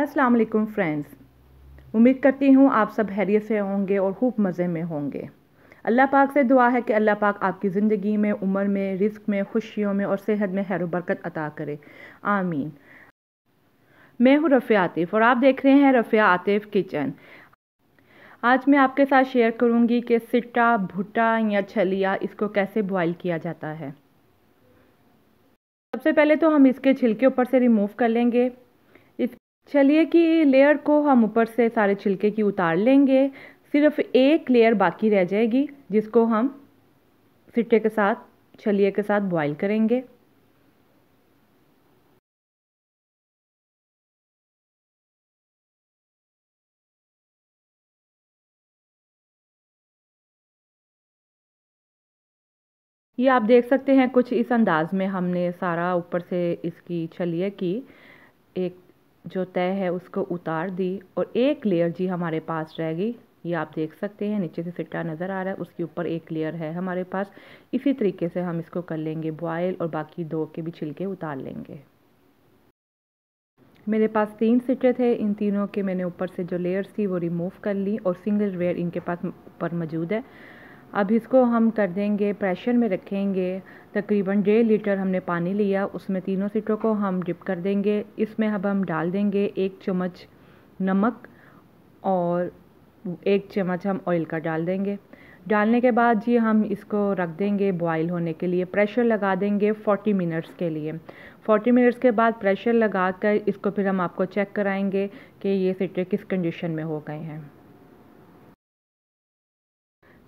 अस्सलाम वालेकुम फ्रेंड्स उम्मीद करती हूँ आप सब हैरियत से होंगे और खूब मज़े में होंगे अल्लाह पाक से दुआ है कि अल्लाह पाक आपकी ज़िंदगी में उम्र में रिस्क में खुशियों में और सेहत में हैर बरकत अता करे आमीन मैं हूँ रफ़िया आतिफ़ और आप देख रहे हैं रफ़िया आतिफ़ किचन आज मैं आपके साथ शेयर करूँगी कि सिट्टा भुट्टा या छलिया इसको कैसे बॉयल किया जाता है सबसे पहले तो हम इसके छिलके ऊपर से रिमूव कर लेंगे चलिए कि लेयर को हम ऊपर से सारे छिलके की उतार लेंगे सिर्फ एक लेयर बाकी रह जाएगी जिसको हम सिट्टे के साथ छलिए के साथ बॉईल करेंगे ये आप देख सकते हैं कुछ इस अंदाज़ में हमने सारा ऊपर से इसकी छलिए की एक जो तय है उसको उतार दी और एक लेयर जी हमारे पास रह गई ये आप देख सकते हैं नीचे से सिट्टा नज़र आ रहा है उसके ऊपर एक लेयर है हमारे पास इसी तरीके से हम इसको कर लेंगे बॉयल और बाकी दो के भी छिलके उतार लेंगे मेरे पास तीन सिट्टे थे इन तीनों के मैंने ऊपर से जो लेयर्स थी वो रिमूव कर ली और सिंगल रेयर इनके पास ऊपर मौजूद है अब इसको हम कर देंगे प्रेशर में रखेंगे तकरीबन डेढ़ लीटर हमने पानी लिया उसमें तीनों सीटों को हम डिप कर देंगे इसमें अब हम डाल देंगे एक चम्मच नमक और एक चम्मच हम ऑयल का डाल देंगे डालने के बाद जी हम इसको रख देंगे बॉयल होने के लिए प्रेशर लगा देंगे 40 मिनट्स के लिए 40 मिनट्स के बाद प्रेशर लगा कर इसको फिर हम आपको चेक कराएंगे कि ये सीटें किस कंडीशन में हो गए हैं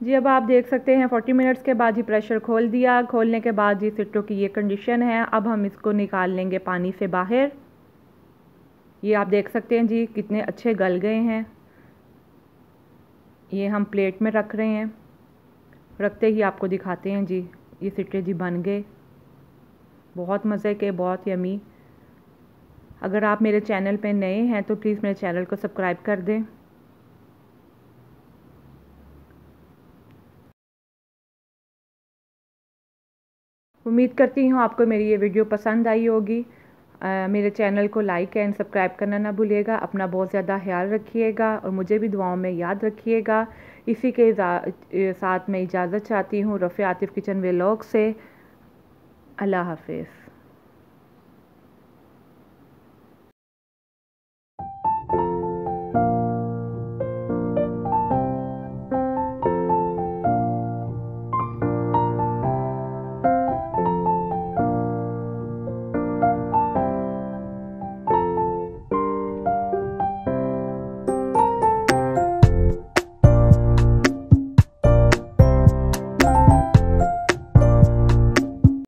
जी अब आप देख सकते हैं 40 मिनट्स के बाद ही प्रेशर खोल दिया खोलने के बाद जी सिट्टों की ये कंडीशन है अब हम इसको निकाल लेंगे पानी से बाहर ये आप देख सकते हैं जी कितने अच्छे गल गए हैं ये हम प्लेट में रख रहे हैं रखते ही आपको दिखाते हैं जी ये सिट्टे जी बन गए बहुत मज़े के बहुत यमी अगर आप मेरे चैनल पे नए हैं तो प्लीज़ मेरे चैनल को सब्सक्राइब कर दें उम्मीद करती हूँ आपको मेरी ये वीडियो पसंद आई होगी आ, मेरे चैनल को लाइक एंड सब्सक्राइब करना ना भूलिएगा अपना बहुत ज़्यादा ख्याल रखिएगा और मुझे भी दुआओं में याद रखिएगा इसी के साथ मैं इजाज़त चाहती हूँ रफ़ आतिफ़ किचन वे से अल्लाह हाफिज़